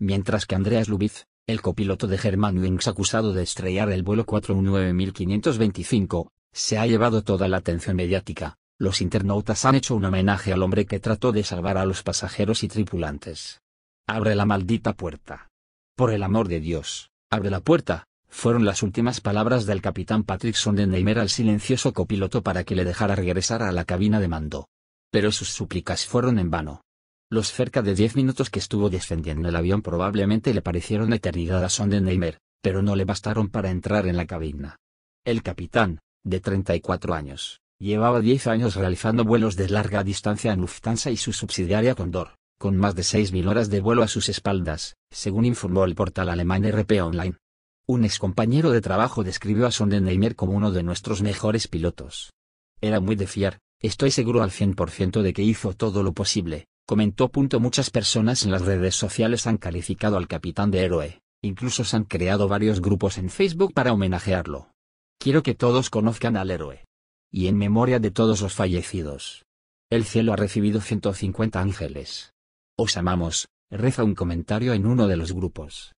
mientras que Andreas Lubitz, el copiloto de Germanwings acusado de estrellar el vuelo 419-1525, se ha llevado toda la atención mediática. Los internautas han hecho un homenaje al hombre que trató de salvar a los pasajeros y tripulantes. Abre la maldita puerta. Por el amor de Dios, abre la puerta, fueron las últimas palabras del capitán Patrick de al silencioso copiloto para que le dejara regresar a la cabina de mando. Pero sus súplicas fueron en vano. Los cerca de 10 minutos que estuvo descendiendo el avión probablemente le parecieron eternidad a Sondenheimer, pero no le bastaron para entrar en la cabina. El capitán, de 34 años, llevaba 10 años realizando vuelos de larga distancia en Lufthansa y su subsidiaria Condor, con más de 6.000 horas de vuelo a sus espaldas, según informó el portal alemán RP Online. Un excompañero de trabajo describió a Sondenheimer como uno de nuestros mejores pilotos. Era muy de fiar, estoy seguro al 100% de que hizo todo lo posible, comentó. Muchas personas en las redes sociales han calificado al capitán de héroe, incluso se han creado varios grupos en Facebook para homenajearlo. Quiero que todos conozcan al héroe. Y en memoria de todos los fallecidos. El cielo ha recibido 150 ángeles. Os amamos, reza un comentario en uno de los grupos.